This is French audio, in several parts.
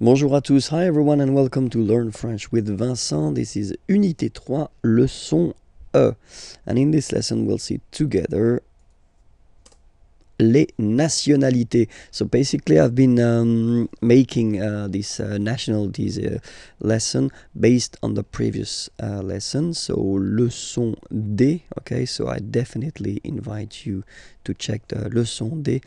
Bonjour à tous, hi everyone and welcome to Learn French with Vincent. This is Unité 3, leçon E. And in this lesson we'll see together les nationalités. So basically, I've been um, making uh, this uh, nationalities uh, lesson based on the previous uh, lesson. So leçon D. Okay, so I definitely invite you to check the leçon D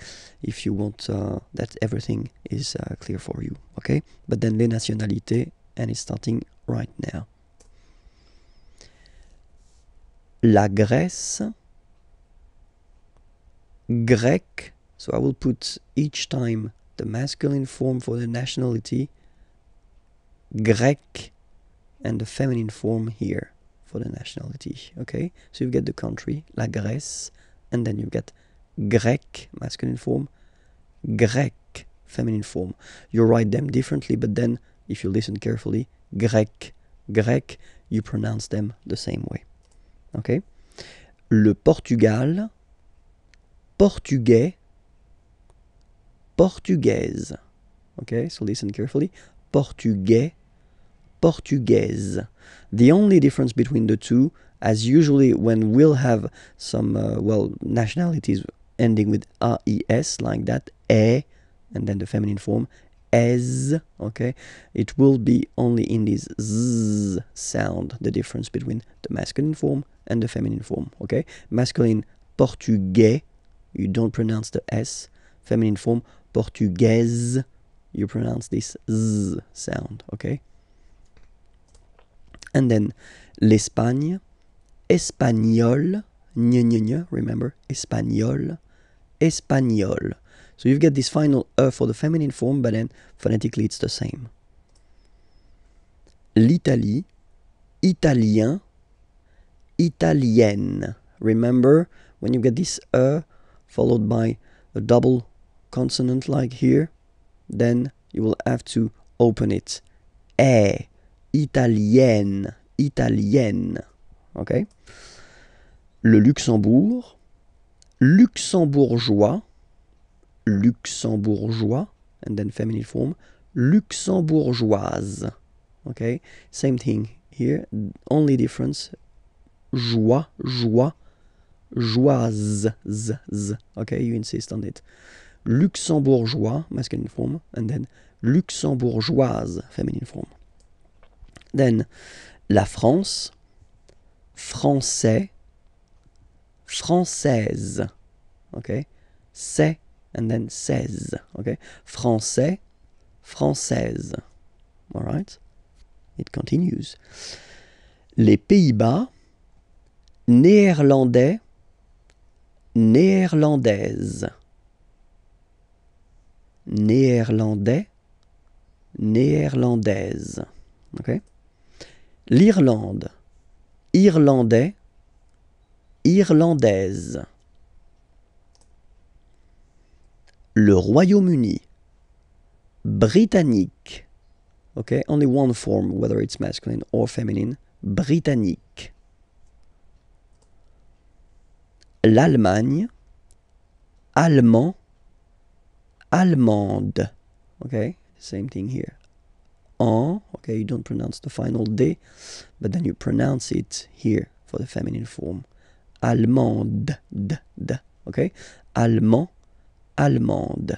if you want uh, that everything is uh, clear for you. Okay, but then les nationalités, and it's starting right now. La Grèce grec, so I will put each time the masculine form for the nationality, grec, and the feminine form here for the nationality, okay? So you get the country, la Grèce, and then you get grec, masculine form, grec, feminine form. You write them differently, but then if you listen carefully, grec, grec, you pronounce them the same way. Okay? Le Portugal, portugais, portugaise. Okay, so listen carefully. Portugais, portugaise. The only difference between the two, as usually when we'll have some, uh, well, nationalities ending with AES like that, E, and then the feminine form, as okay it will be only in this z sound the difference between the masculine form and the feminine form okay masculine portugais you don't pronounce the S. Feminine form, Portuguese. You pronounce this Z sound, okay? And then l'Espagne, espagnol, gne, gne, gne, remember, espagnol, espagnol. So you've got this final E for the feminine form, but then phonetically it's the same. L'Italie, italien, italienne. Remember, when you get this E, followed by a double consonant like here, then you will have to open it. E, italien, italienne. Okay? Le Luxembourg, luxembourgeois, luxembourgeois, and then feminine form, luxembourgeoise. Okay? Same thing here, only difference, joie, joie, z, ok. you insist on it. Luxembourgeois, masculine form, and then luxembourgeoise, feminine form. Then, la France, français, française. Okay, c'est, and then c'est, Okay, français, française. Alright. it continues. Les Pays-Bas, néerlandais, néerlandaise, néerlandais, néerlandaise. L'Irlande, irlandais, irlandaise. Le Royaume-Uni, britannique. Okay, only one form, whether it's masculine or feminine, britannique l'Allemagne, allemand, allemande. Okay, same thing here. En, okay, you don't pronounce the final D, but then you pronounce it here for the feminine form. Allemande, d, d, okay? Allemand, allemande.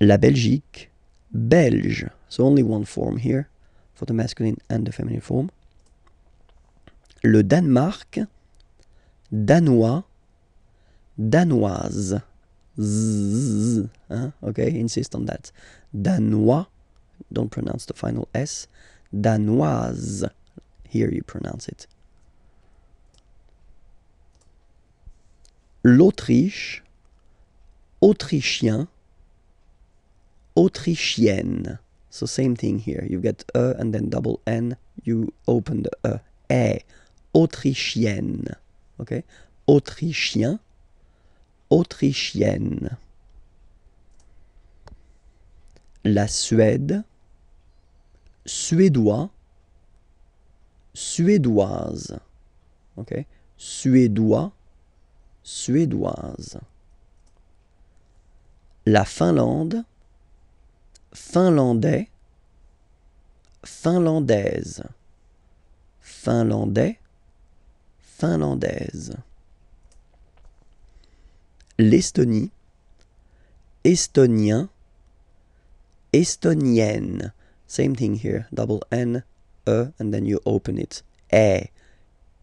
La Belgique, belge. So only one form here for the masculine and the feminine form. Le Danemark, danois, danoise. Z, hein? Okay, insist on that. Danois, don't pronounce the final S. Danoise, here you pronounce it. L'Autriche, Autrichien, Autrichienne. So same thing here. You get E and then double N, you open the E. E. Autrichienne. Autrichien, autrichienne. La Suède, suédois, suédoise, ok Suédois, suédoise. La Finlande, finlandais, finlandaise, finlandais, finlandaise. L'Estonie, estonien, estonienne. Same thing here, double N, E, and then you open it. E,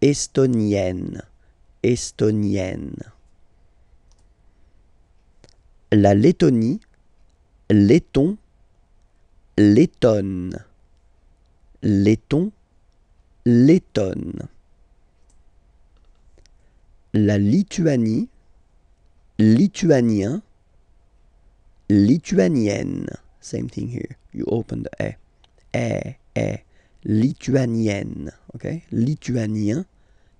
estonienne, estonienne. La Lettonie, letton, lettonne, letton, lettonne la Lituanie, lituanien, lituanienne. Same thing here. You open the e. E, e. Lituanienne. Okay? Lituanien,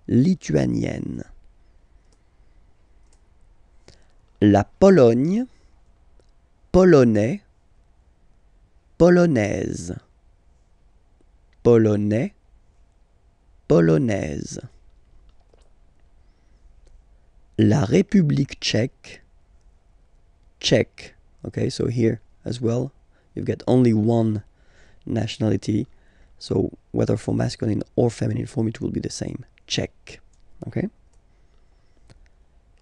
lituanienne. La Pologne, polonais, polonaise. Polonais, polonaise. La République Tchèque, Czech. Okay, so here as well, you've got only one nationality. So whether for masculine or feminine form, it will be the same. Czech. Okay.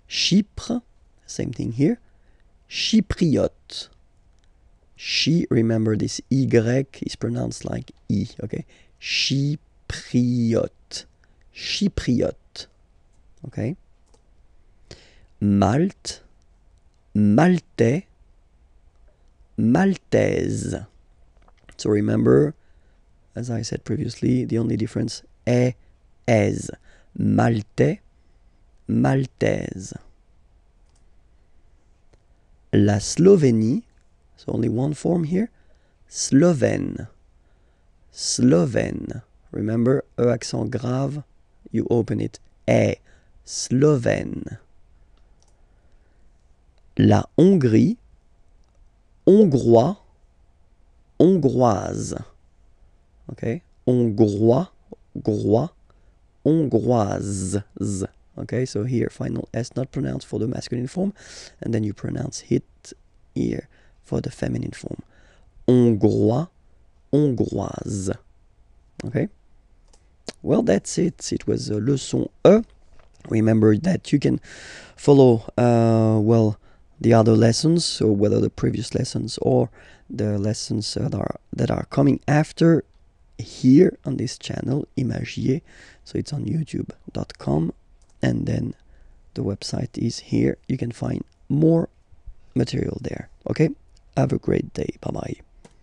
Chypre, same thing here. Chypriote. She, remember this Y is pronounced like E, okay? Chypriote. Chypriote. Okay? Malte, Maltais, Maltese. So remember, as I said previously, the only difference est, aise. Maltais, Maltese. La Slovénie, so only one form here, Slovène, Slovène. Remember, E accent grave, you open it, est, Slovène la Hongrie, hongrois, hongroise. OK Hongrois, grois, hongroise. ok. so here, final S not pronounced for the masculine form, and then you pronounce it here for the feminine form. Hongrois, hongroise. Ok Well, that's it. It was leçon E. Remember that you can follow, uh, well, the other lessons, or whether the previous lessons or the lessons that are that are coming after here on this channel, Imagier. So it's on youtube.com and then the website is here. You can find more material there. Okay? Have a great day. Bye bye.